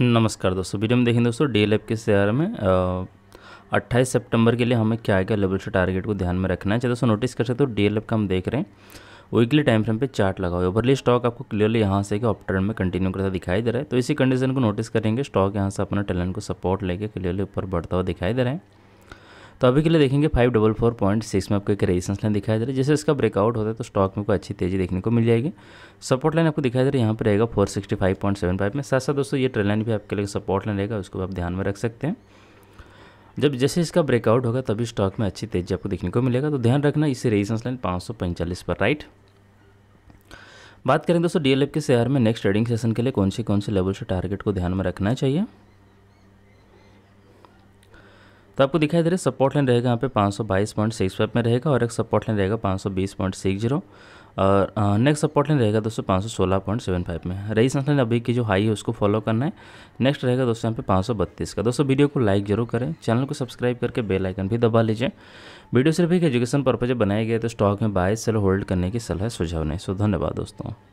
नमस्कार दोस्तों वीडियो में देखें दोस्तों डी एल के शेयर में अट्ठाईस सितंबर के लिए हमें क्या क्या लेवल से टारगेट को ध्यान में रखना है चाहे दोस्तों नोटिस कर सकते हो डी का हम देख रहे हैं वीकली टाइम फ्रेम पे चार्ट लगा हुआ है ओवरली स्टॉक आपको क्लियरली यहाँ से कि ऑप्टर में कंटिन्यू करता दिखाई दे रहा है तो इसी कंडीशन को नोटिस करेंगे स्टॉक यहाँ से अपना टैलेंट को सपोर्ट लेके क्लियरली ऊपर बढ़ता हुआ दिखाई दे रहा है तो अभी के लिए देखेंगे five double four point six में आपको एक रेजिस्टेंस लाइन दिखाई दे रहा है जैसे इसका ब्रेकआउट होता है तो स्टॉक में कोई अच्छी तेजी देखने को मिल जाएगी सपोर्ट लाइन आपको दिखाई दे रहा है यहाँ पर रहेगा four sixty five point seven five में साथ साथ दोस्तों ये ट्रेन लाइन भी आपके लिए सपोर्ट लाइन रहेगा उसको आप ध्यान में रख सकते हैं जब जैसे इसका ब्रेकआउट होगा तभी स्टॉक में अच्छी तेजी आपको देखने को मिलेगा तो ध्यान रखना इसे रेजिस्टेंस लाइन पाँच पर राइट बात करें दोस्तों डीएलएफ के शेयर में नेक्स्ट ट्रेडिंग सेशन के लिए कौन से कौन से लेवल से टारगेट को ध्यान में रखना चाहिए तो आपको दिखाई दे रहा है सपोर्ट लाइन रहेगा यहाँ पे पाँच सौ बाईस पॉइंट सिक्स फाइव में रहेगा और एक सपोर्ट लाइन रहेगा पाँच सौ बीस पॉइंट सिक्स जीरो और नेक्स्ट सपोर्ट लाइन रहेगा दोस्तों पाँच सौ सोलह पॉइंट सेवन फाइव में रेजिस्टेंस लाइन अभी की जो हाई है उसको फॉलो करना है नेक्स्ट रहेगा दोस्तों यहाँ पे पाँच सौ बत्तीस का दोस्तों वीडियो को लाइक जरूर करें चैनल को सब्सक्राइब करके बेल आइकन भी दबा लीजिए वीडियो सिर्फ एक एजुकेशन पर्पज बनाया गया तो स्टॉक में बाय सेल होल्ड करने की सलाह सुझाव नहीं सो धन्यवाद दोस्तों